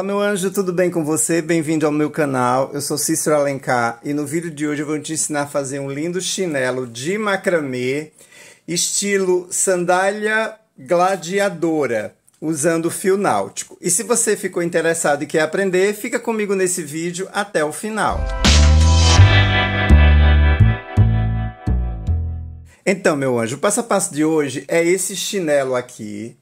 Olá meu anjo, tudo bem com você? Bem-vindo ao meu canal. Eu sou Cícero Alencar e no vídeo de hoje eu vou te ensinar a fazer um lindo chinelo de macramê, estilo sandália gladiadora, usando fio náutico. E se você ficou interessado e quer aprender, fica comigo nesse vídeo até o final. Então, meu anjo, o passo a passo de hoje é esse chinelo aqui.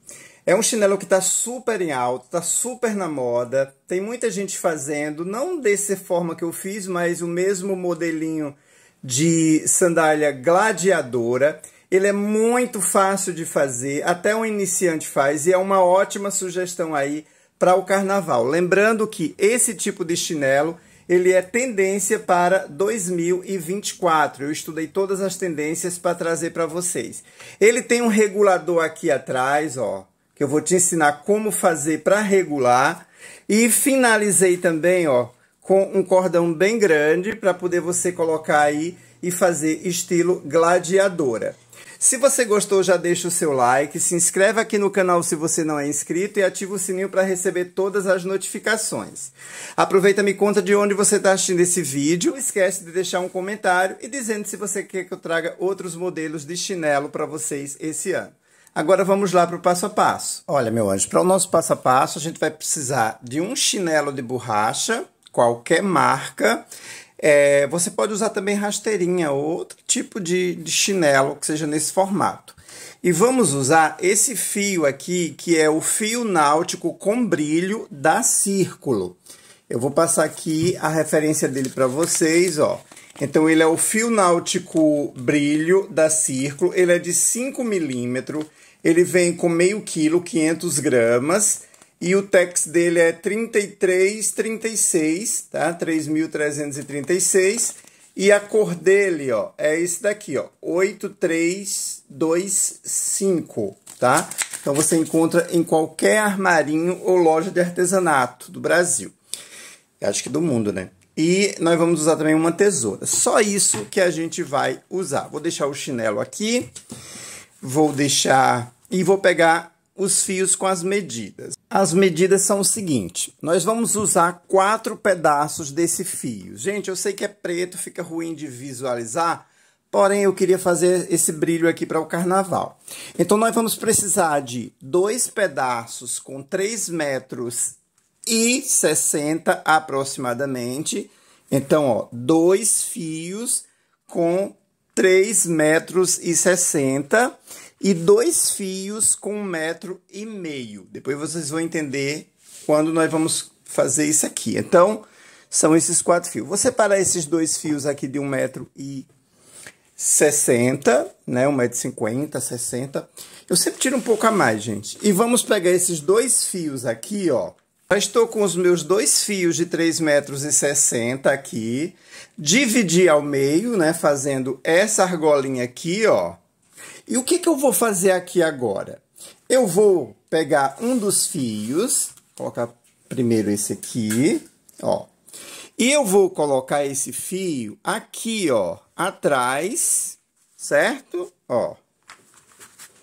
É um chinelo que está super em alta, está super na moda. Tem muita gente fazendo, não dessa forma que eu fiz, mas o mesmo modelinho de sandália gladiadora. Ele é muito fácil de fazer, até um iniciante faz e é uma ótima sugestão aí para o carnaval. Lembrando que esse tipo de chinelo ele é tendência para 2024. Eu estudei todas as tendências para trazer para vocês. Ele tem um regulador aqui atrás, ó que eu vou te ensinar como fazer para regular. E finalizei também, ó, com um cordão bem grande para poder você colocar aí e fazer estilo gladiadora. Se você gostou, já deixa o seu like, se inscreve aqui no canal se você não é inscrito e ativa o sininho para receber todas as notificações. Aproveita e me conta de onde você está assistindo esse vídeo. Não esquece de deixar um comentário e dizendo se você quer que eu traga outros modelos de chinelo para vocês esse ano. Agora vamos lá para o passo a passo. Olha, meu anjo, para o nosso passo a passo, a gente vai precisar de um chinelo de borracha, qualquer marca. É, você pode usar também rasteirinha ou outro tipo de, de chinelo que seja nesse formato. E vamos usar esse fio aqui, que é o fio náutico com brilho da Círculo. Eu vou passar aqui a referência dele para vocês, ó. Então ele é o fio náutico brilho da Círculo, ele é de 5 milímetros, ele vem com meio quilo, 500 gramas, e o tex dele é 3336, tá? 3.336, e a cor dele, ó, é esse daqui, ó, 8325, tá? Então você encontra em qualquer armarinho ou loja de artesanato do Brasil. acho que do mundo, né? E nós vamos usar também uma tesoura. Só isso que a gente vai usar. Vou deixar o chinelo aqui. Vou deixar... E vou pegar os fios com as medidas. As medidas são o seguinte. Nós vamos usar quatro pedaços desse fio. Gente, eu sei que é preto, fica ruim de visualizar. Porém, eu queria fazer esse brilho aqui para o carnaval. Então, nós vamos precisar de dois pedaços com 3 metros e 60 aproximadamente. Então, ó, dois fios com 3 metros e 60 e dois fios com um metro e meio. Depois vocês vão entender quando nós vamos fazer isso aqui. Então, são esses quatro fios. Vou separar esses dois fios aqui de um metro e 60, né? 1,50m, 60. Eu sempre tiro um pouco a mais, gente. E vamos pegar esses dois fios aqui, ó. Já estou com os meus dois fios de 3,60 metros aqui. Dividi ao meio, né? Fazendo essa argolinha aqui, ó. E o que, que eu vou fazer aqui agora? Eu vou pegar um dos fios, colocar primeiro esse aqui, ó. E eu vou colocar esse fio aqui, ó, atrás, certo? Ó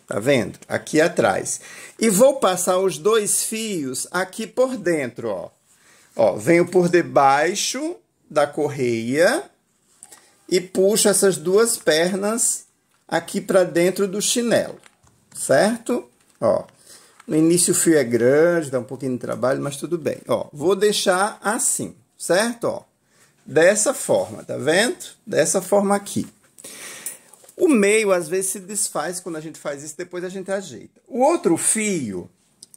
tá vendo? Aqui atrás. E vou passar os dois fios aqui por dentro, ó. Ó, venho por debaixo da correia e puxo essas duas pernas aqui para dentro do chinelo, certo? Ó, no início o fio é grande, dá um pouquinho de trabalho, mas tudo bem. Ó, vou deixar assim, certo? Ó, dessa forma, tá vendo? Dessa forma aqui. O meio às vezes se desfaz quando a gente faz isso, depois a gente ajeita. O outro fio,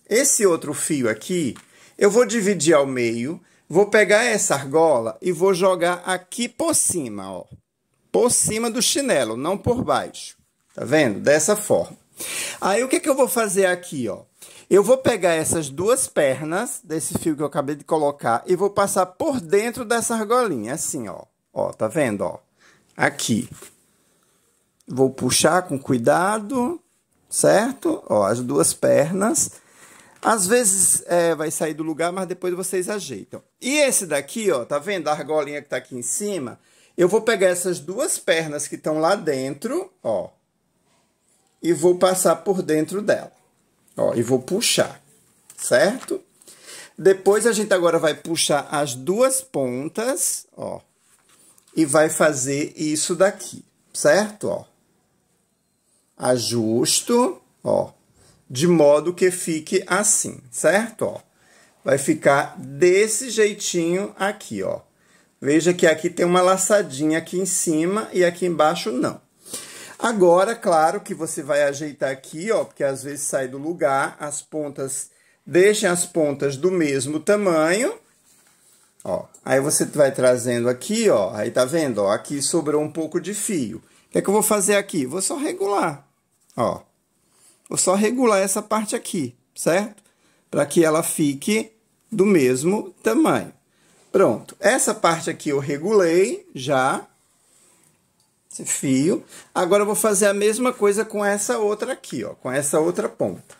esse outro fio aqui, eu vou dividir ao meio, vou pegar essa argola e vou jogar aqui por cima, ó. Por cima do chinelo, não por baixo. Tá vendo? Dessa forma. Aí o que, é que eu vou fazer aqui, ó? Eu vou pegar essas duas pernas desse fio que eu acabei de colocar e vou passar por dentro dessa argolinha, assim, ó. Ó, tá vendo, ó? Aqui. Vou puxar com cuidado, certo? Ó, as duas pernas. Às vezes é, vai sair do lugar, mas depois vocês ajeitam. E esse daqui, ó, tá vendo a argolinha que tá aqui em cima? Eu vou pegar essas duas pernas que estão lá dentro, ó, e vou passar por dentro dela, ó, e vou puxar, certo? Depois a gente agora vai puxar as duas pontas, ó, e vai fazer isso daqui, certo? Ó ajusto, ó, de modo que fique assim, certo? Ó, vai ficar desse jeitinho aqui, ó. Veja que aqui tem uma laçadinha aqui em cima e aqui embaixo não. Agora, claro que você vai ajeitar aqui, ó, porque às vezes sai do lugar, as pontas, deixem as pontas do mesmo tamanho, ó. Aí você vai trazendo aqui, ó, aí tá vendo, ó, aqui sobrou um pouco de fio. O que é que eu vou fazer aqui? Vou só regular. Ó, vou só regular essa parte aqui, certo? Para que ela fique do mesmo tamanho. Pronto, essa parte aqui eu regulei já, esse fio. Agora eu vou fazer a mesma coisa com essa outra aqui, ó, com essa outra ponta.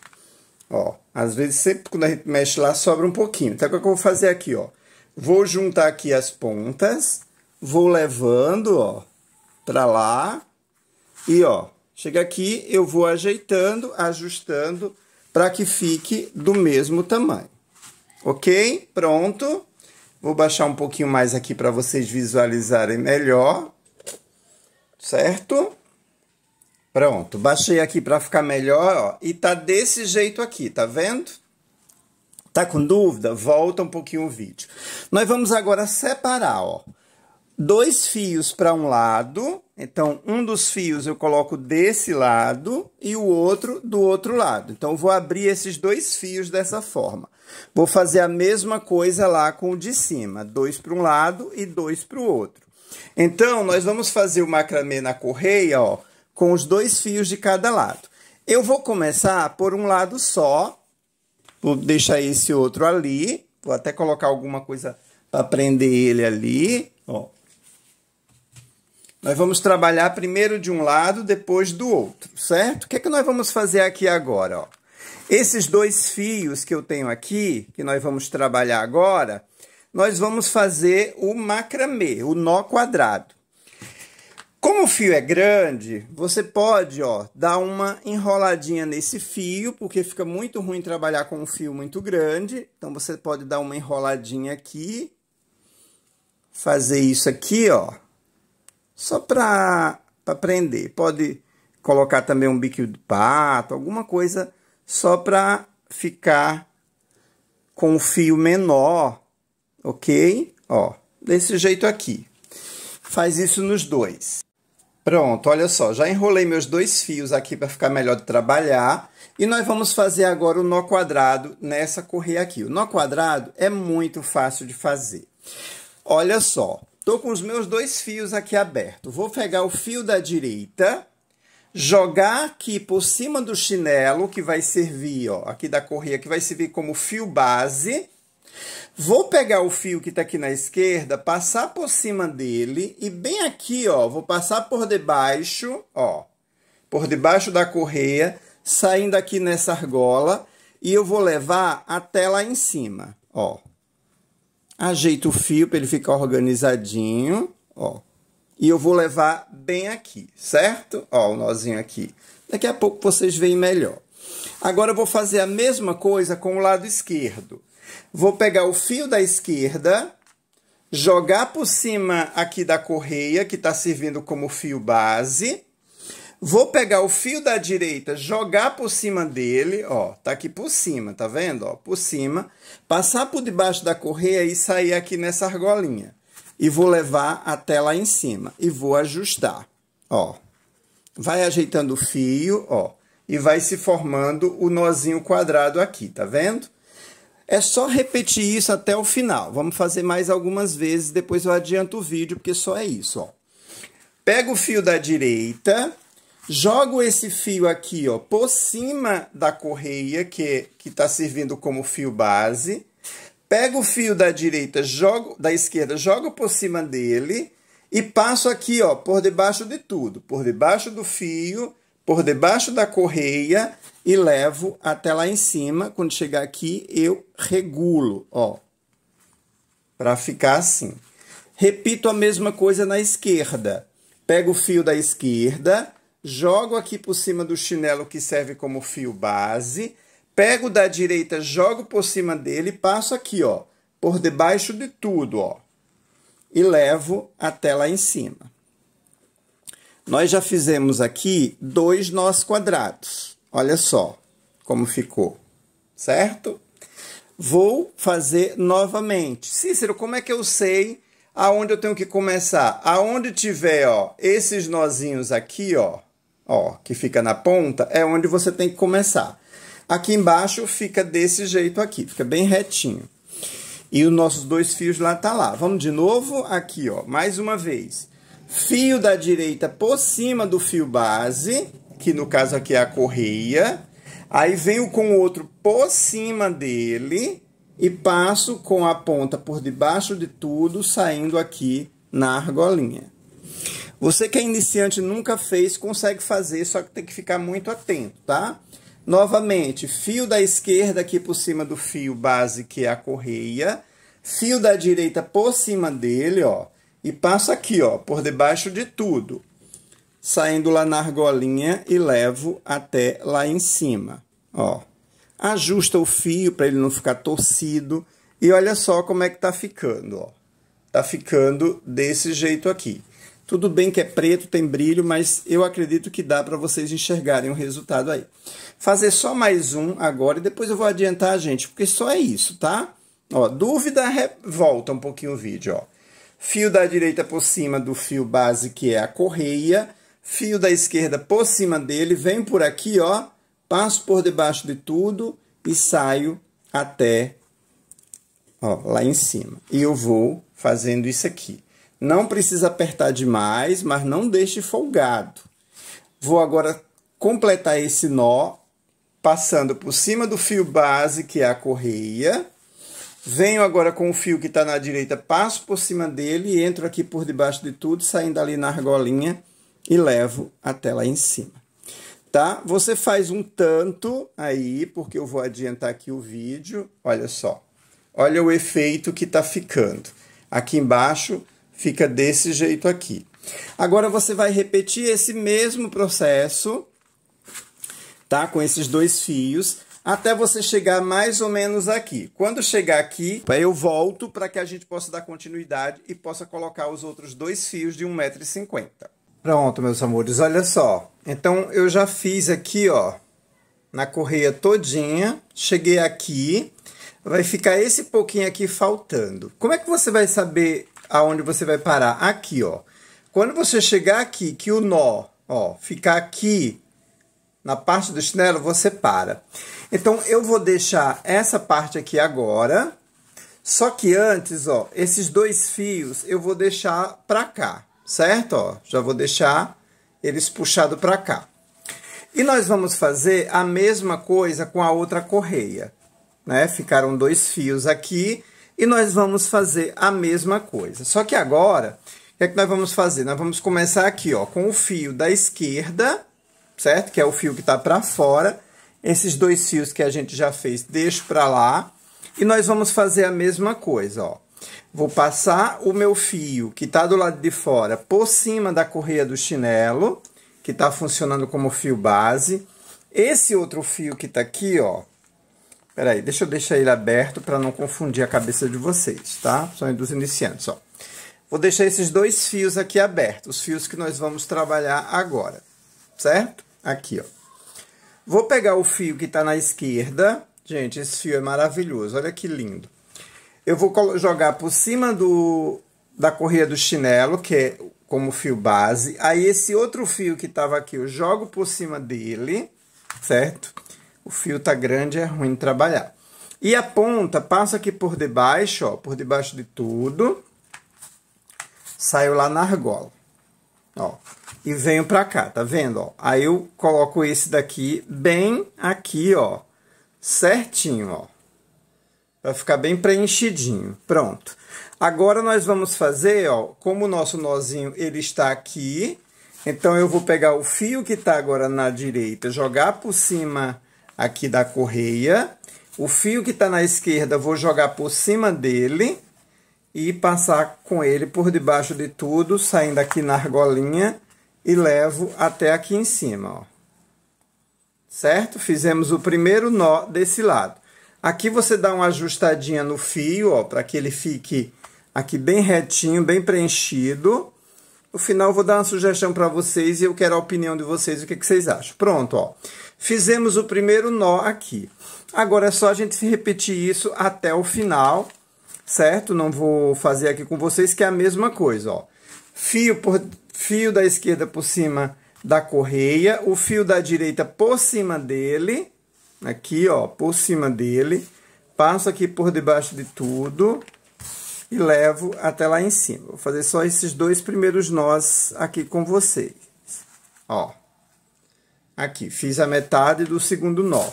Ó, às vezes sempre quando a gente mexe lá sobra um pouquinho. Então o que eu vou fazer aqui, ó? Vou juntar aqui as pontas, vou levando, ó, para lá e ó, Chega aqui, eu vou ajeitando, ajustando para que fique do mesmo tamanho. Ok? Pronto. Vou baixar um pouquinho mais aqui para vocês visualizarem melhor. Certo? Pronto, baixei aqui para ficar melhor, ó, e tá desse jeito aqui, tá vendo? Tá com dúvida? Volta um pouquinho o vídeo. Nós vamos agora separar, ó dois fios para um lado. Então, um dos fios eu coloco desse lado e o outro do outro lado. Então, vou abrir esses dois fios dessa forma. Vou fazer a mesma coisa lá com o de cima, dois para um lado e dois para o outro. Então, nós vamos fazer o macramê na correia, ó, com os dois fios de cada lado. Eu vou começar por um lado só, vou deixar esse outro ali, vou até colocar alguma coisa para prender ele ali, ó. Nós vamos trabalhar primeiro de um lado, depois do outro, certo? O que é que nós vamos fazer aqui agora? Ó? Esses dois fios que eu tenho aqui, que nós vamos trabalhar agora, nós vamos fazer o macramê, o nó quadrado. Como o fio é grande, você pode ó, dar uma enroladinha nesse fio, porque fica muito ruim trabalhar com um fio muito grande. Então, você pode dar uma enroladinha aqui, fazer isso aqui, ó só para aprender, Pode colocar também um biquinho de pato, alguma coisa só para ficar com um fio menor, ok? Ó, desse jeito aqui. Faz isso nos dois. Pronto, olha só, já enrolei meus dois fios aqui para ficar melhor de trabalhar. E nós vamos fazer agora o nó quadrado nessa correia aqui. O nó quadrado é muito fácil de fazer. Olha só, Estou com os meus dois fios aqui abertos. Vou pegar o fio da direita, jogar aqui por cima do chinelo, que vai servir, ó, aqui da correia, que vai servir como fio base. Vou pegar o fio que está aqui na esquerda, passar por cima dele e bem aqui, ó, vou passar por debaixo, ó, por debaixo da correia, saindo aqui nessa argola e eu vou levar até lá em cima, ó. Ajeito o fio para ele ficar organizadinho, ó. E eu vou levar bem aqui, certo? Ó, o nozinho aqui. Daqui a pouco vocês veem melhor. Agora eu vou fazer a mesma coisa com o lado esquerdo. Vou pegar o fio da esquerda, jogar por cima aqui da correia, que está servindo como fio base, Vou pegar o fio da direita, jogar por cima dele, ó, tá aqui por cima, tá vendo? Ó, por cima, passar por debaixo da correia e sair aqui nessa argolinha. E vou levar até lá em cima e vou ajustar, ó. Vai ajeitando o fio, ó, e vai se formando o nozinho quadrado aqui, tá vendo? É só repetir isso até o final. Vamos fazer mais algumas vezes, depois eu adianto o vídeo, porque só é isso, ó. Pega o fio da direita, jogo esse fio aqui ó, por cima da correia que está servindo como fio base, pego o fio da direita, jogo da esquerda, jogo por cima dele e passo aqui ó, por debaixo de tudo, por debaixo do fio, por debaixo da correia e levo até lá em cima. Quando chegar aqui, eu regulo, ó, para ficar assim. Repito a mesma coisa na esquerda. Pego o fio da esquerda, jogo aqui por cima do chinelo que serve como fio base, pego da direita, jogo por cima dele, passo aqui, ó, por debaixo de tudo, ó, e levo até lá em cima. Nós já fizemos aqui dois nós quadrados. Olha só como ficou, certo? Vou fazer novamente. Cícero, como é que eu sei aonde eu tenho que começar? Aonde tiver, ó, esses nozinhos aqui, ó, ó, que fica na ponta, é onde você tem que começar. Aqui embaixo fica desse jeito aqui, fica bem retinho. E os nossos dois fios lá tá lá. Vamos de novo aqui, ó, mais uma vez. Fio da direita por cima do fio base, que no caso aqui é a correia. Aí venho com o outro por cima dele e passo com a ponta por debaixo de tudo, saindo aqui na argolinha. Você que é iniciante nunca fez, consegue fazer, só que tem que ficar muito atento, tá? Novamente, fio da esquerda aqui por cima do fio base, que é a correia, fio da direita por cima dele, ó, e passo aqui, ó, por debaixo de tudo, saindo lá na argolinha e levo até lá em cima, ó. Ajusta o fio para ele não ficar torcido e olha só como é que tá ficando, ó. Tá ficando desse jeito aqui. Tudo bem que é preto, tem brilho, mas eu acredito que dá para vocês enxergarem o resultado aí. Fazer só mais um agora e depois eu vou adiantar a gente, porque só é isso, tá? Ó, dúvida, volta um pouquinho o vídeo, ó. Fio da direita por cima do fio base, que é a correia. Fio da esquerda por cima dele, vem por aqui, ó. Passo por debaixo de tudo e saio até ó, lá em cima. E eu vou fazendo isso aqui. Não precisa apertar demais, mas não deixe folgado. Vou agora completar esse nó passando por cima do fio base, que é a correia. Venho agora com o fio que está na direita, passo por cima dele e entro aqui por debaixo de tudo, saindo ali na argolinha e levo até lá em cima. Tá? Você faz um tanto aí, porque eu vou adiantar aqui o vídeo. Olha só. Olha o efeito que está ficando. Aqui embaixo Fica desse jeito aqui. Agora você vai repetir esse mesmo processo, tá? Com esses dois fios, até você chegar mais ou menos aqui. Quando chegar aqui, eu volto para que a gente possa dar continuidade e possa colocar os outros dois fios de 1,50m. Pronto, meus amores, olha só. Então, eu já fiz aqui, ó, na correia todinha, cheguei aqui, vai ficar esse pouquinho aqui faltando. Como é que você vai saber aonde você vai parar. Aqui, ó. Quando você chegar aqui, que o nó, ó, ficar aqui na parte do chinelo, você para. Então, eu vou deixar essa parte aqui agora. Só que antes, ó, esses dois fios eu vou deixar pra cá, certo? Ó, já vou deixar eles puxado pra cá. E nós vamos fazer a mesma coisa com a outra correia, né? Ficaram dois fios aqui e nós vamos fazer a mesma coisa. Só que agora, o que é que nós vamos fazer? Nós vamos começar aqui, ó, com o fio da esquerda, certo? Que é o fio que está para fora. Esses dois fios que a gente já fez, deixo para lá. E nós vamos fazer a mesma coisa, ó. Vou passar o meu fio que está do lado de fora por cima da correia do chinelo, que está funcionando como fio base. Esse outro fio que está aqui, ó, Peraí, deixa eu deixar ele aberto para não confundir a cabeça de vocês, tá? São dos iniciantes, ó. Vou deixar esses dois fios aqui abertos, os fios que nós vamos trabalhar agora, certo? Aqui, ó. Vou pegar o fio que está na esquerda. Gente, esse fio é maravilhoso, olha que lindo. Eu vou jogar por cima do, da correia do chinelo, que é como fio base. Aí esse outro fio que estava aqui, eu jogo por cima dele, certo? o fio tá grande, é ruim trabalhar. E a ponta passa aqui por debaixo, ó, por debaixo de tudo. Saiu lá na argola. Ó, e venho para cá, tá vendo? Ó, aí eu coloco esse daqui bem aqui, ó, certinho, ó. pra ficar bem preenchidinho. Pronto. Agora nós vamos fazer, ó, como o nosso nozinho ele está aqui, então eu vou pegar o fio que está agora na direita, jogar por cima aqui da correia. O fio que está na esquerda vou jogar por cima dele e passar com ele por debaixo de tudo, saindo aqui na argolinha e levo até aqui em cima, ó. Certo? Fizemos o primeiro nó desse lado. Aqui você dá uma ajustadinha no fio, ó, para que ele fique aqui bem retinho, bem preenchido. No final, vou dar uma sugestão para vocês e eu quero a opinião de vocês, o que, que vocês acham. Pronto, ó. Fizemos o primeiro nó aqui. Agora é só a gente repetir isso até o final, certo? Não vou fazer aqui com vocês, que é a mesma coisa, ó. Fio, por, fio da esquerda por cima da correia, o fio da direita por cima dele, aqui, ó, por cima dele. Passo aqui por debaixo de tudo e levo até lá em cima. Vou fazer só esses dois primeiros nós aqui com vocês, ó. Aqui, fiz a metade do segundo nó.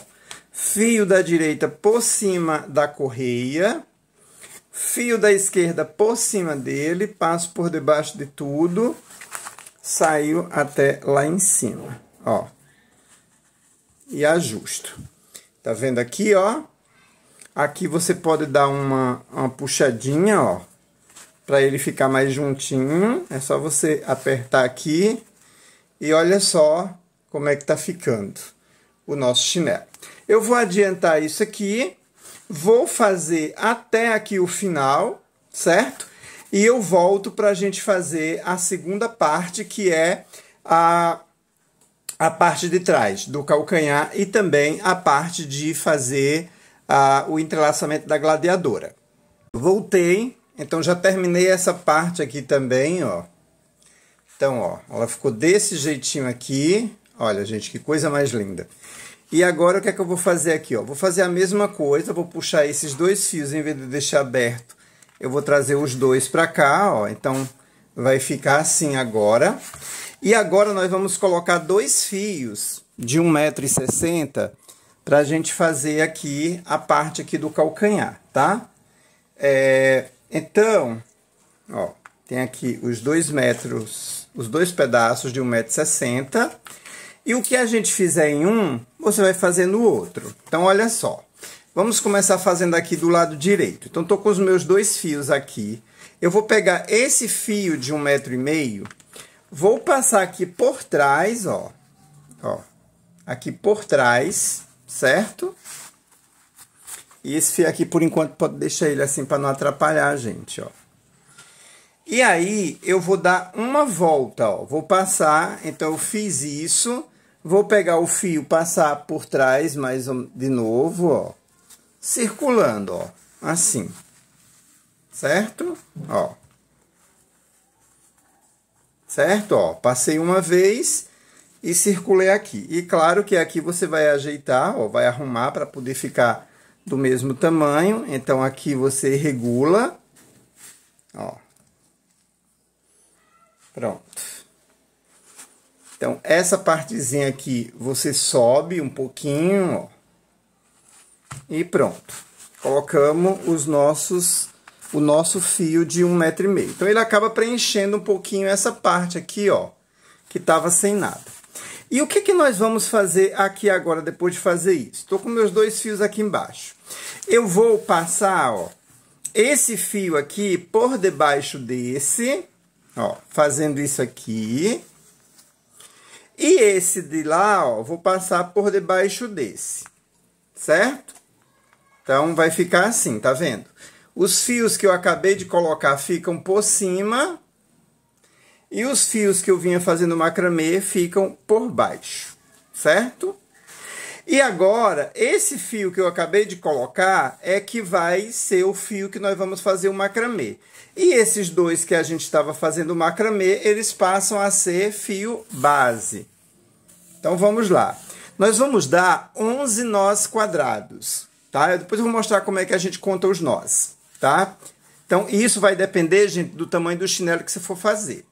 Fio da direita por cima da correia. Fio da esquerda por cima dele. Passo por debaixo de tudo. saio até lá em cima. Ó. E ajusto. Tá vendo aqui, ó? Aqui você pode dar uma, uma puxadinha, ó para ele ficar mais juntinho. É só você apertar aqui. E olha só como é que está ficando o nosso chinelo. Eu vou adiantar isso aqui, vou fazer até aqui o final, certo? E eu volto para a gente fazer a segunda parte, que é a, a parte de trás do calcanhar e também a parte de fazer a, o entrelaçamento da gladiadora. Voltei, então já terminei essa parte aqui também, ó. Então, ó, ela ficou desse jeitinho aqui, Olha, gente, que coisa mais linda. E agora o que é que eu vou fazer aqui? Ó? Vou fazer a mesma coisa, vou puxar esses dois fios, em vez de deixar aberto, eu vou trazer os dois para cá, ó. Então, vai ficar assim agora. E agora nós vamos colocar dois fios de 1,60m para a gente fazer aqui a parte aqui do calcanhar, tá? É, então, ó, tem aqui os dois metros, os dois pedaços de 1,60m. E o que a gente fizer em um, você vai fazer no outro. Então, olha só. Vamos começar fazendo aqui do lado direito. Então, estou com os meus dois fios aqui. Eu vou pegar esse fio de um metro e meio, vou passar aqui por trás, ó. Ó, aqui por trás, certo? E esse fio aqui, por enquanto, pode deixar ele assim para não atrapalhar a gente, ó. E aí, eu vou dar uma volta, ó. Vou passar, então eu fiz isso Vou pegar o fio, passar por trás mais um, de novo, ó. Circulando, ó. Assim. Certo? Ó. Certo? Ó, passei uma vez e circulei aqui. E claro que aqui você vai ajeitar, ó, vai arrumar para poder ficar do mesmo tamanho. Então aqui você regula, ó. Pronto. Então, essa partezinha aqui, você sobe um pouquinho, ó, e pronto. Colocamos os nossos, o nosso fio de um metro e meio. Então, ele acaba preenchendo um pouquinho essa parte aqui, ó, que tava sem nada. E o que, que nós vamos fazer aqui agora, depois de fazer isso? Estou com meus dois fios aqui embaixo. Eu vou passar, ó, esse fio aqui por debaixo desse, ó, fazendo isso aqui. E esse de lá, ó, vou passar por debaixo desse, certo? Então, vai ficar assim, tá vendo? Os fios que eu acabei de colocar ficam por cima e os fios que eu vinha fazendo macramê ficam por baixo, certo? E agora, esse fio que eu acabei de colocar é que vai ser o fio que nós vamos fazer o macramê. E esses dois que a gente estava fazendo o macramê, eles passam a ser fio base. Então vamos lá. Nós vamos dar 11 nós quadrados, tá? Eu depois vou mostrar como é que a gente conta os nós, tá? Então isso vai depender, gente, do tamanho do chinelo que você for fazer.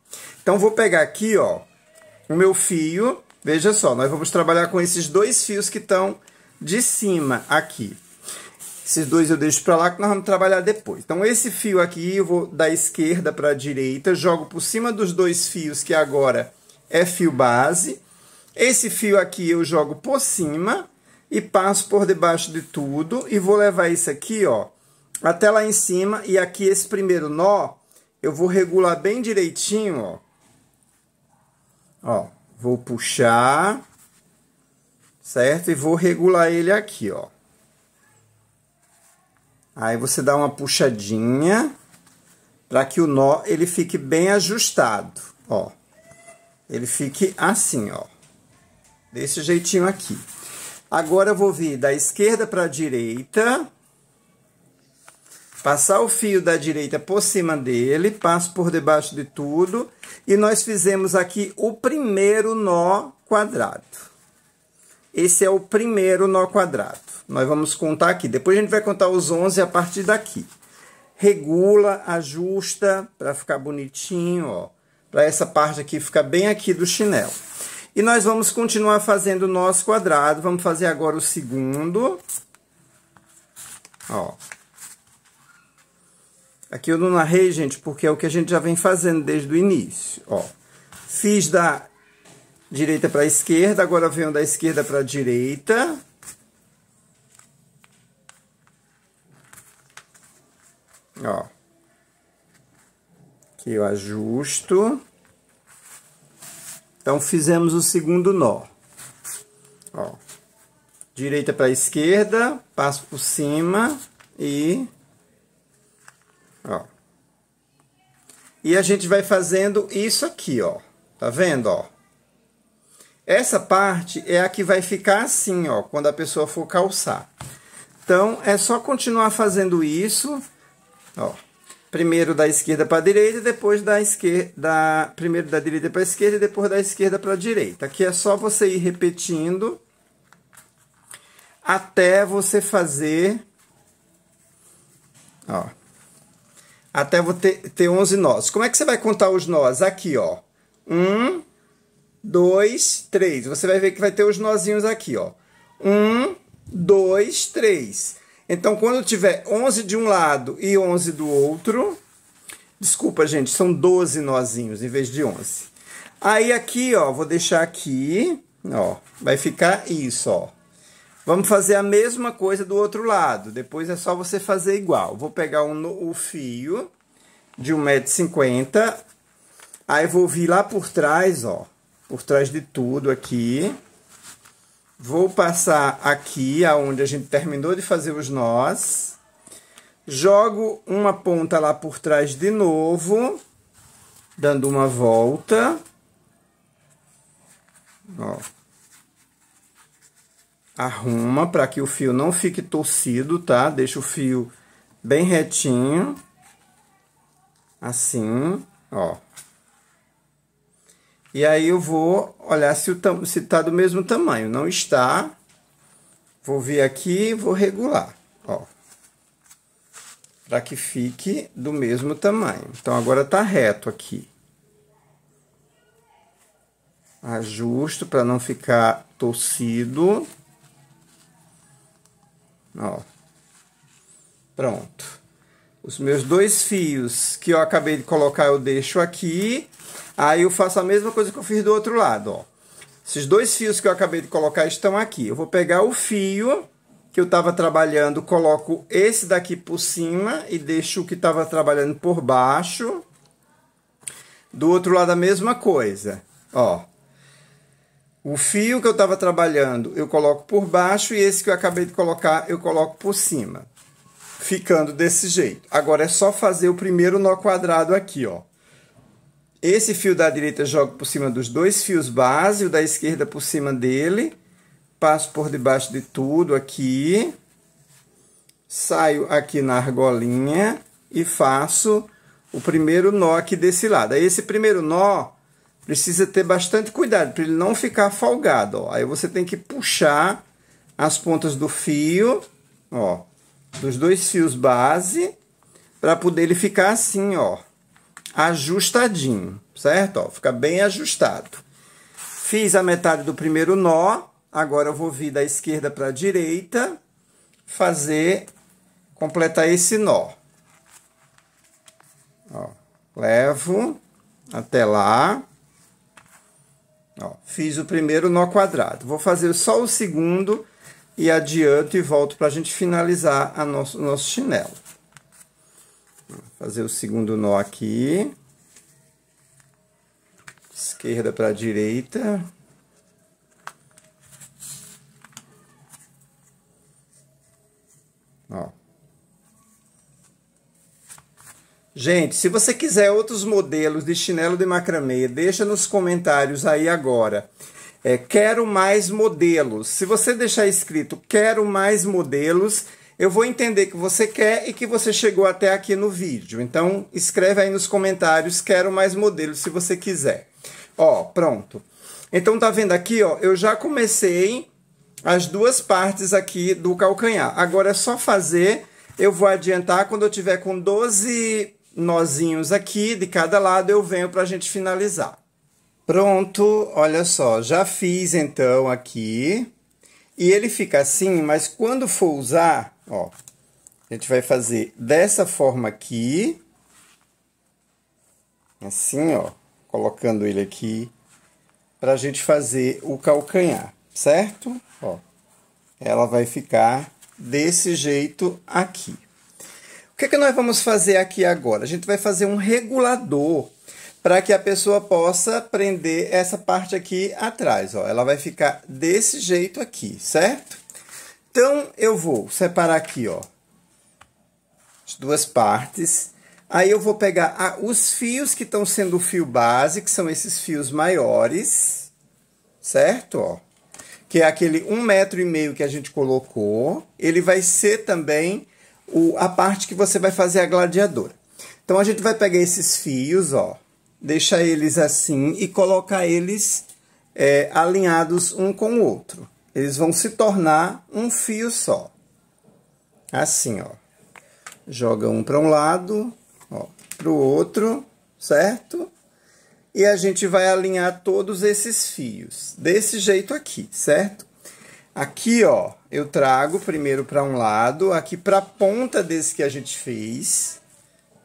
Então vou pegar aqui, ó, o meu fio, Veja só, nós vamos trabalhar com esses dois fios que estão de cima aqui. Esses dois eu deixo para lá que nós vamos trabalhar depois. Então, esse fio aqui eu vou da esquerda para a direita, jogo por cima dos dois fios que agora é fio base. Esse fio aqui eu jogo por cima e passo por debaixo de tudo e vou levar isso aqui, ó, até lá em cima. E aqui esse primeiro nó eu vou regular bem direitinho, ó. Ó, Vou puxar, certo? E vou regular ele aqui, ó. Aí você dá uma puxadinha para que o nó ele fique bem ajustado, ó. Ele fique assim, ó. Desse jeitinho aqui. Agora eu vou vir da esquerda para a direita, passar o fio da direita por cima dele, passo por debaixo de tudo e nós fizemos aqui o primeiro nó quadrado. Esse é o primeiro nó quadrado. Nós vamos contar aqui. Depois a gente vai contar os 11 a partir daqui. Regula, ajusta para ficar bonitinho, ó. Para essa parte aqui ficar bem aqui do chinelo. E nós vamos continuar fazendo o nosso quadrado. Vamos fazer agora o segundo. Ó, Aqui eu não narrei, gente, porque é o que a gente já vem fazendo desde o início. Ó, fiz da direita para a esquerda, agora venho da esquerda para a direita. Ó. Aqui eu ajusto. Então, fizemos o segundo nó. Ó. Direita para a esquerda, passo por cima e Ó. E a gente vai fazendo isso aqui, ó. Tá vendo, ó? Essa parte é a que vai ficar assim, ó, quando a pessoa for calçar. Então, é só continuar fazendo isso, ó. Primeiro da esquerda para a direita, depois da esquerda, da, primeiro da direita para a esquerda e depois da esquerda para a direita. Aqui é só você ir repetindo até você fazer, ó até ter, ter 11 nós. Como é que você vai contar os nós? Aqui, ó. Um, dois, três. Você vai ver que vai ter os nozinhos aqui, ó. Um, dois, três. Então, quando tiver 11 de um lado e 11 do outro... Desculpa, gente, são 12 nozinhos em vez de 11. Aí aqui, ó, vou deixar aqui, ó, vai ficar isso, ó. Vamos fazer a mesma coisa do outro lado. Depois é só você fazer igual. Vou pegar um, o fio de 1,50m. Aí vou vir lá por trás, ó. Por trás de tudo aqui. Vou passar aqui, aonde a gente terminou de fazer os nós. Jogo uma ponta lá por trás de novo. Dando uma volta. Ó arruma para que o fio não fique torcido, tá? Deixa o fio bem retinho, assim, ó. E aí eu vou olhar se, o se tá do mesmo tamanho, não está. Vou vir aqui e vou regular, ó. Para que fique do mesmo tamanho. Então agora tá reto aqui. Ajusto para não ficar torcido. Ó. Pronto. Os meus dois fios que eu acabei de colocar, eu deixo aqui. Aí eu faço a mesma coisa que eu fiz do outro lado, ó. Esses dois fios que eu acabei de colocar estão aqui. Eu vou pegar o fio que eu estava trabalhando, coloco esse daqui por cima e deixo o que estava trabalhando por baixo. Do outro lado a mesma coisa, ó. O fio que eu estava trabalhando eu coloco por baixo e esse que eu acabei de colocar eu coloco por cima. Ficando desse jeito. Agora é só fazer o primeiro nó quadrado aqui, ó. Esse fio da direita eu jogo por cima dos dois fios base, o da esquerda por cima dele. Passo por debaixo de tudo aqui. Saio aqui na argolinha e faço o primeiro nó aqui desse lado. Aí esse primeiro nó precisa ter bastante cuidado para ele não ficar folgado. Ó. Aí você tem que puxar as pontas do fio, ó, dos dois fios base, para poder ele ficar assim, ó, ajustadinho, certo? Ó, fica bem ajustado. Fiz a metade do primeiro nó, agora eu vou vir da esquerda para a direita, fazer, completar esse nó. Ó, levo até lá, Ó, fiz o primeiro nó quadrado. Vou fazer só o segundo e adianto e volto para a gente finalizar o nosso, nosso chinelo. Vou fazer o segundo nó aqui. Esquerda para direita. Ó. Gente, se você quiser outros modelos de chinelo de macramê, deixa nos comentários aí agora. É, quero mais modelos. Se você deixar escrito quero mais modelos, eu vou entender que você quer e que você chegou até aqui no vídeo. Então, escreve aí nos comentários quero mais modelos se você quiser. Ó, pronto. Então tá vendo aqui, ó, eu já comecei as duas partes aqui do calcanhar. Agora é só fazer. Eu vou adiantar quando eu tiver com 12 nozinhos aqui de cada lado, eu venho para a gente finalizar. Pronto, olha só, já fiz então aqui. E ele fica assim, mas quando for usar, ó, a gente vai fazer dessa forma aqui. Assim, ó, colocando ele aqui para a gente fazer o calcanhar, certo? Ó, ela vai ficar desse jeito aqui. O que, é que nós vamos fazer aqui agora? A gente vai fazer um regulador para que a pessoa possa prender essa parte aqui atrás. Ó. Ela vai ficar desse jeito aqui, certo? Então, eu vou separar aqui ó, as duas partes. Aí eu vou pegar os fios que estão sendo o fio base, que são esses fios maiores, certo? Ó, que é aquele um metro e meio que a gente colocou. Ele vai ser também o, a parte que você vai fazer a gladiadora. Então a gente vai pegar esses fios, ó, deixar eles assim e colocar eles é, alinhados um com o outro. Eles vão se tornar um fio só. Assim, ó. Joga um para um lado, ó, para o outro, certo? E a gente vai alinhar todos esses fios desse jeito aqui, certo? Aqui, ó, eu trago primeiro para um lado, aqui para a ponta desse que a gente fez,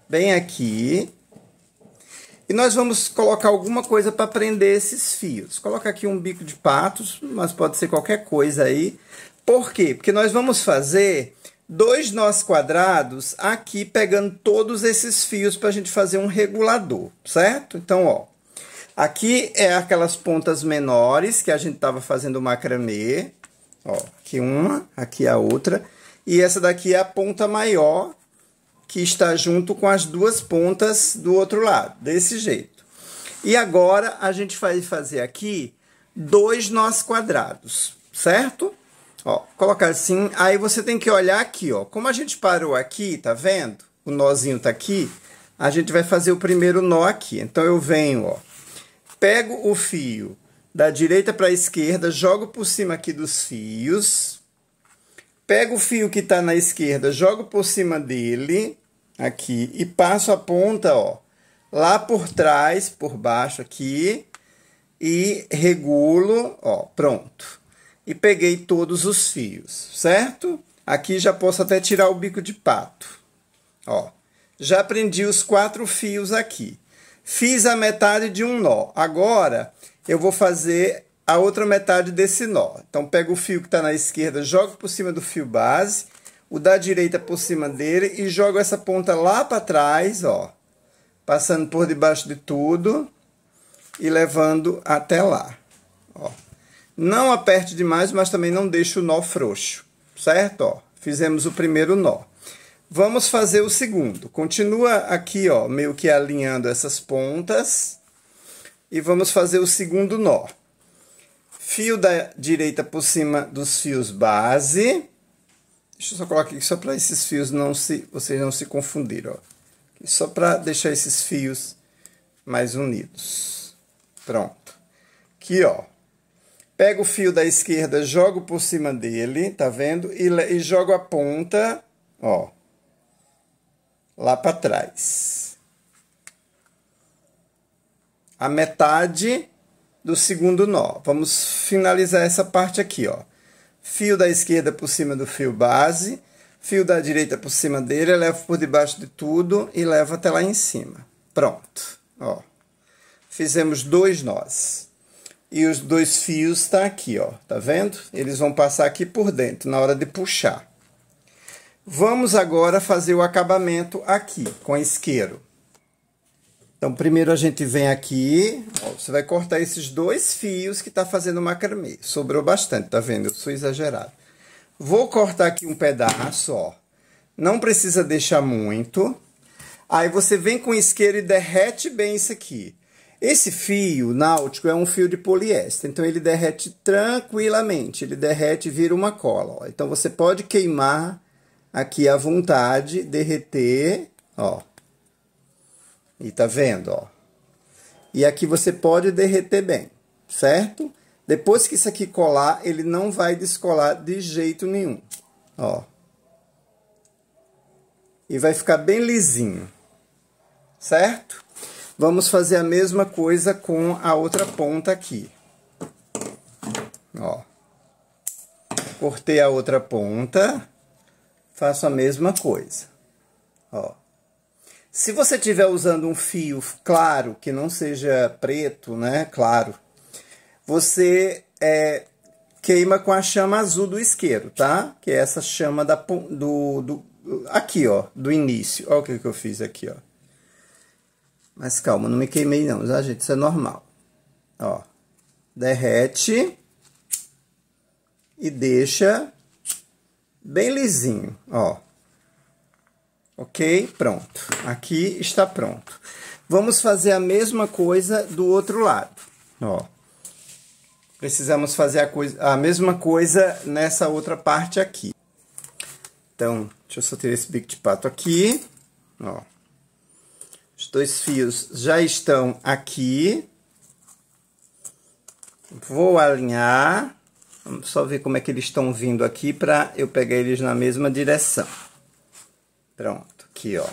bem aqui. E nós vamos colocar alguma coisa para prender esses fios. Coloca aqui um bico de patos, mas pode ser qualquer coisa aí. Por quê? Porque nós vamos fazer dois nós quadrados aqui pegando todos esses fios para a gente fazer um regulador, certo? Então, ó, aqui é aquelas pontas menores que a gente estava fazendo o macramê. Ó, aqui uma, aqui a outra. E essa daqui é a ponta maior que está junto com as duas pontas do outro lado, desse jeito. E agora a gente vai fazer aqui dois nós quadrados, certo? Ó, colocar assim, aí você tem que olhar aqui, ó. Como a gente parou aqui, tá vendo? O nozinho tá aqui, a gente vai fazer o primeiro nó aqui. Então eu venho, ó, pego o fio da direita para a esquerda, jogo por cima aqui dos fios, pego o fio que está na esquerda, jogo por cima dele, aqui, e passo a ponta, ó, lá por trás, por baixo aqui, e regulo, ó, pronto. E peguei todos os fios, certo? Aqui já posso até tirar o bico de pato, ó. Já prendi os quatro fios aqui. Fiz a metade de um nó. Agora, eu vou fazer a outra metade desse nó. Então, pego o fio que está na esquerda, jogo por cima do fio base, o da direita por cima dele e jogo essa ponta lá para trás, ó. Passando por debaixo de tudo e levando até lá, ó. Não aperte demais, mas também não deixe o nó frouxo, certo? Ó, fizemos o primeiro nó. Vamos fazer o segundo. Continua aqui, ó, meio que alinhando essas pontas e vamos fazer o segundo nó. Fio da direita por cima dos fios base. Deixa eu só colocar aqui só para esses fios não se vocês não se confundirem, ó. Só para deixar esses fios mais unidos. Pronto. Aqui, ó. Pego o fio da esquerda, jogo por cima dele, tá vendo? E, e jogo a ponta, ó, lá para trás a metade do segundo nó. Vamos finalizar essa parte aqui, ó. Fio da esquerda por cima do fio base, fio da direita por cima dele, levo por debaixo de tudo e levo até lá em cima. Pronto, ó. Fizemos dois nós. E os dois fios tá aqui, ó, tá vendo? Eles vão passar aqui por dentro na hora de puxar. Vamos agora fazer o acabamento aqui com isqueiro. Então, primeiro a gente vem aqui, ó, você vai cortar esses dois fios que está fazendo macramê. Sobrou bastante, tá vendo? Eu sou exagerado. Vou cortar aqui um pedaço, ó. Não precisa deixar muito. Aí você vem com isqueiro e derrete bem isso aqui. Esse fio náutico é um fio de poliéster, então ele derrete tranquilamente. Ele derrete e vira uma cola, ó. Então você pode queimar aqui à vontade, derreter, ó e tá vendo, ó. E aqui você pode derreter bem, certo? Depois que isso aqui colar, ele não vai descolar de jeito nenhum, ó. E vai ficar bem lisinho, certo? Vamos fazer a mesma coisa com a outra ponta aqui. Ó. Cortei a outra ponta, faço a mesma coisa. Ó. Se você estiver usando um fio claro, que não seja preto, né? Claro, você é, queima com a chama azul do isqueiro, tá? Que é essa chama da, do, do, aqui, ó, do início. Olha o que, que eu fiz aqui, ó. Mas calma, não me queimei não, tá, gente? Isso é normal. Ó, derrete e deixa bem lisinho, ó. Ok? Pronto. Aqui está pronto. Vamos fazer a mesma coisa do outro lado. Ó. Precisamos fazer a, coisa, a mesma coisa nessa outra parte aqui. Então, deixa eu só tirar esse bico de pato aqui. Ó. Os dois fios já estão aqui. Vou alinhar. Vamos só ver como é que eles estão vindo aqui para eu pegar eles na mesma direção. Pronto, aqui, ó.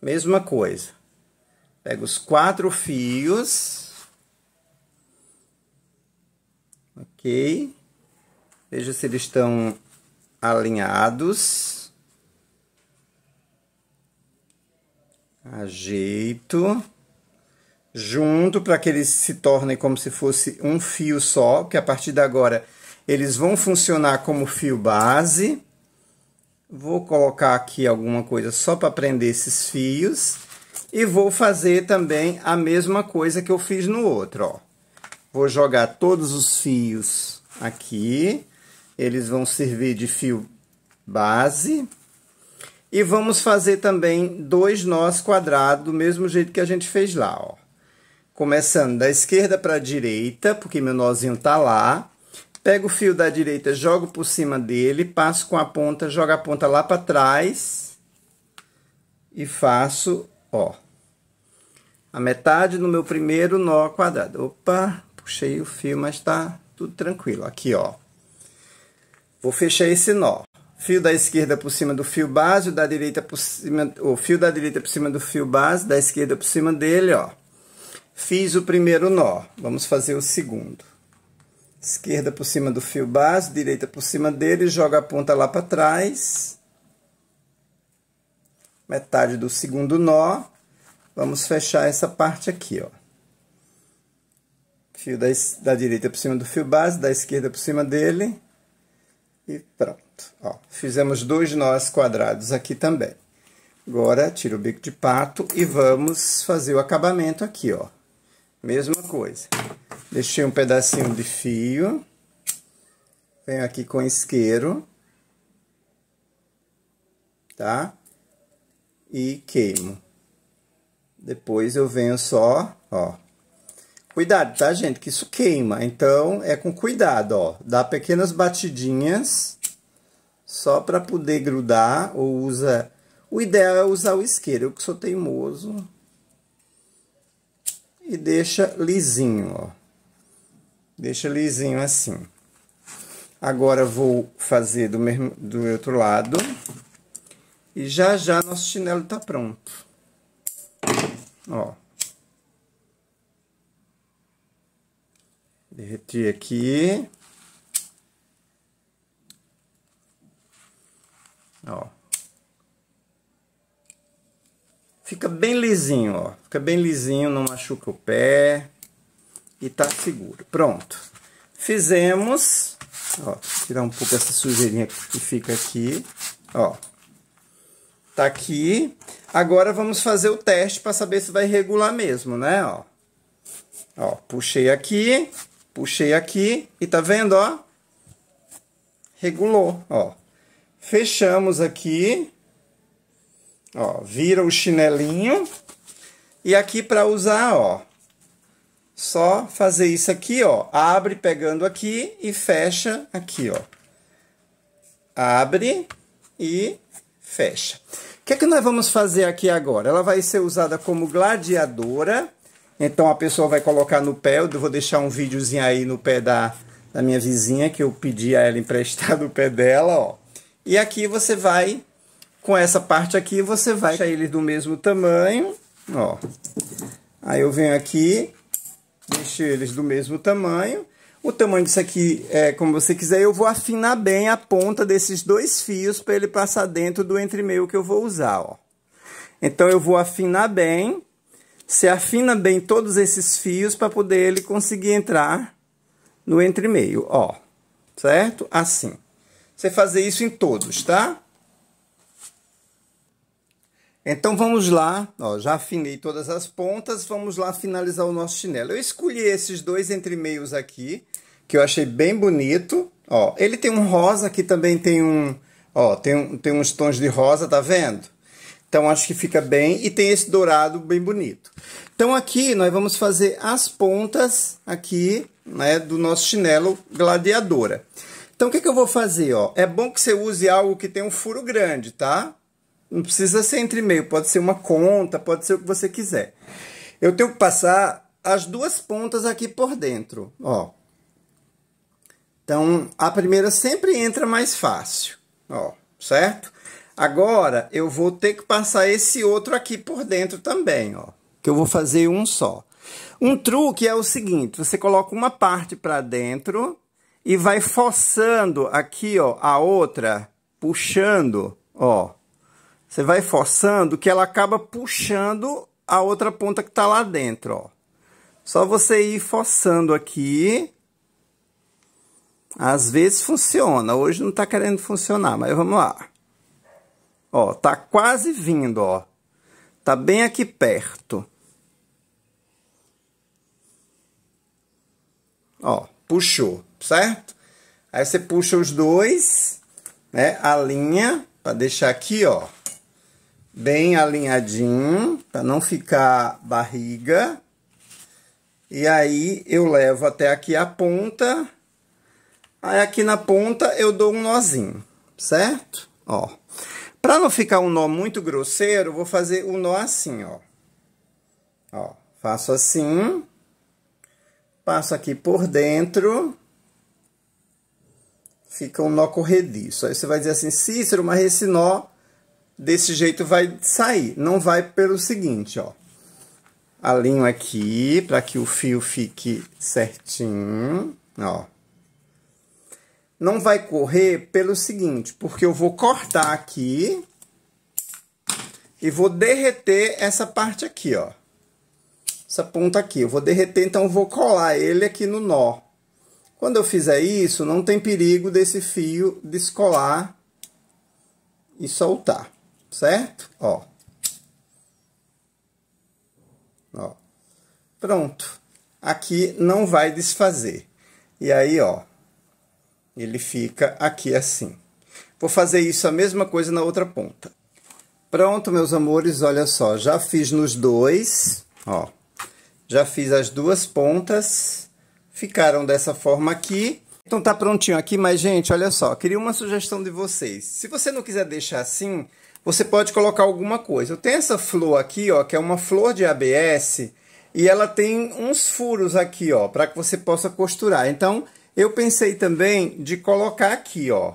Mesma coisa. Pega os quatro fios. Ok. Veja se eles estão alinhados. Ajeito. Junto para que eles se tornem como se fosse um fio só, que a partir de agora eles vão funcionar como fio base Vou colocar aqui alguma coisa só para prender esses fios. E vou fazer também a mesma coisa que eu fiz no outro, ó. Vou jogar todos os fios aqui. Eles vão servir de fio base. E vamos fazer também dois nós quadrados, do mesmo jeito que a gente fez lá, ó. Começando da esquerda para a direita, porque meu nozinho tá lá. Pego o fio da direita, jogo por cima dele, passo com a ponta, jogo a ponta lá para trás e faço, ó, a metade no meu primeiro nó quadrado. Opa, puxei o fio, mas tá tudo tranquilo. Aqui, ó. Vou fechar esse nó. Fio da esquerda por cima do fio base, o da direita por cima, o fio da direita por cima do fio base, da esquerda por cima dele, ó. Fiz o primeiro nó. Vamos fazer o segundo. Esquerda por cima do fio base, direita por cima dele, joga a ponta lá para trás. Metade do segundo nó. Vamos fechar essa parte aqui, ó. Fio da, da direita por cima do fio base, da esquerda por cima dele. E pronto. Ó, fizemos dois nós quadrados aqui também. Agora, tira o bico de pato e vamos fazer o acabamento aqui, ó. Mesma coisa. Deixei um pedacinho de fio. Venho aqui com isqueiro. Tá? E queimo. Depois eu venho só, ó. Cuidado, tá, gente? Que isso queima. Então, é com cuidado, ó. Dá pequenas batidinhas. Só para poder grudar. Ou usa... O ideal é usar o isqueiro. Eu que sou teimoso. E deixa lisinho, ó. Deixa lisinho assim. Agora vou fazer do, mesmo, do outro lado. E já já nosso chinelo tá pronto. Ó. Derreti aqui. Ó. Fica bem lisinho, ó. Fica bem lisinho, não machuca o pé e tá seguro. Pronto. Fizemos. Ó, tirar um pouco essa sujeirinha que fica aqui. Ó. Tá aqui. Agora vamos fazer o teste para saber se vai regular mesmo, né? Ó. Ó, puxei aqui, puxei aqui e tá vendo, ó? Regulou, ó. Fechamos aqui. Ó, vira o chinelinho. E aqui para usar, ó, só fazer isso aqui, ó. Abre pegando aqui e fecha aqui, ó. Abre e fecha. O que é que nós vamos fazer aqui agora? Ela vai ser usada como gladiadora. Então a pessoa vai colocar no pé, eu vou deixar um videozinho aí no pé da, da minha vizinha que eu pedi a ela emprestar do pé dela, ó. E aqui você vai com essa parte aqui, você vai deixar ele do mesmo tamanho, ó. Aí eu venho aqui, Deixo eles do mesmo tamanho. O tamanho disso aqui é como você quiser. Eu vou afinar bem a ponta desses dois fios para ele passar dentro do entre meio que eu vou usar, ó. Então eu vou afinar bem. Você afina bem todos esses fios para poder ele conseguir entrar no entre meio, ó. Certo? Assim. Você fazer isso em todos, tá? Então vamos lá, ó, já afinei todas as pontas, vamos lá finalizar o nosso chinelo. Eu escolhi esses dois entre meios aqui, que eu achei bem bonito. Ó, ele tem um rosa, aqui também tem um, ó, tem, um, tem uns tons de rosa, tá vendo? Então acho que fica bem e tem esse dourado bem bonito. Então aqui nós vamos fazer as pontas aqui, né, do nosso chinelo gladiadora. Então o que, que eu vou fazer, ó? É bom que você use algo que tem um furo grande, tá? Não precisa ser entre e-mail, pode ser uma conta, pode ser o que você quiser. Eu tenho que passar as duas pontas aqui por dentro, ó. Então, a primeira sempre entra mais fácil, ó, certo? Agora, eu vou ter que passar esse outro aqui por dentro também, ó. Que eu vou fazer um só. Um truque é o seguinte, você coloca uma parte para dentro e vai forçando aqui, ó, a outra, puxando, ó você vai forçando que ela acaba puxando a outra ponta que está lá dentro, ó. Só você ir forçando aqui. Às vezes funciona, hoje não está querendo funcionar, mas vamos lá. Ó, tá quase vindo, ó. Tá bem aqui perto. Ó, puxou, certo? Aí você puxa os dois, né? A linha, para deixar aqui, ó bem alinhadinho, para não ficar barriga. E aí eu levo até aqui a ponta. Aí aqui na ponta eu dou um nozinho, certo? Ó. Para não ficar um nó muito grosseiro, vou fazer um nó assim, ó. Ó, faço assim. Passo aqui por dentro. Fica um nó corrediço. Aí você vai dizer assim, Cícero, mas esse nó desse jeito vai sair. Não vai pelo seguinte, ó. Alinho aqui para que o fio fique certinho, ó. Não vai correr pelo seguinte, porque eu vou cortar aqui e vou derreter essa parte aqui, ó. Essa ponta aqui, eu vou derreter, então vou colar ele aqui no nó. Quando eu fizer isso, não tem perigo desse fio descolar e soltar certo? Ó. Ó. Pronto. Aqui não vai desfazer. E aí, ó, ele fica aqui assim. Vou fazer isso a mesma coisa na outra ponta. Pronto, meus amores, olha só, já fiz nos dois, ó. Já fiz as duas pontas, ficaram dessa forma aqui. Então tá prontinho aqui, mas gente, olha só, queria uma sugestão de vocês. Se você não quiser deixar assim, você pode colocar alguma coisa. Eu tenho essa flor aqui, ó, que é uma flor de ABS, e ela tem uns furos aqui, ó, para que você possa costurar. Então, eu pensei também de colocar aqui, ó.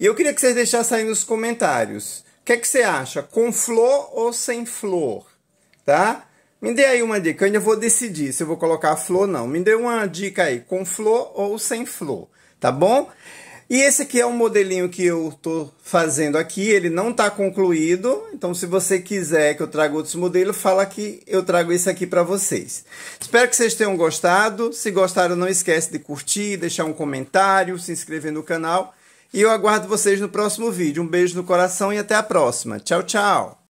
E eu queria que vocês deixassem aí nos comentários. O que é que você acha? Com flor ou sem flor? Tá? Me dê aí uma dica, eu ainda vou decidir se eu vou colocar flor ou não. Me dê uma dica aí, com flor ou sem flor, tá bom? E esse aqui é um modelinho que eu estou fazendo aqui, ele não está concluído, então se você quiser que eu traga outros modelos, fala que eu trago isso aqui para vocês. Espero que vocês tenham gostado, se gostaram não esquece de curtir, deixar um comentário, se inscrever no canal, e eu aguardo vocês no próximo vídeo. Um beijo no coração e até a próxima. Tchau, tchau!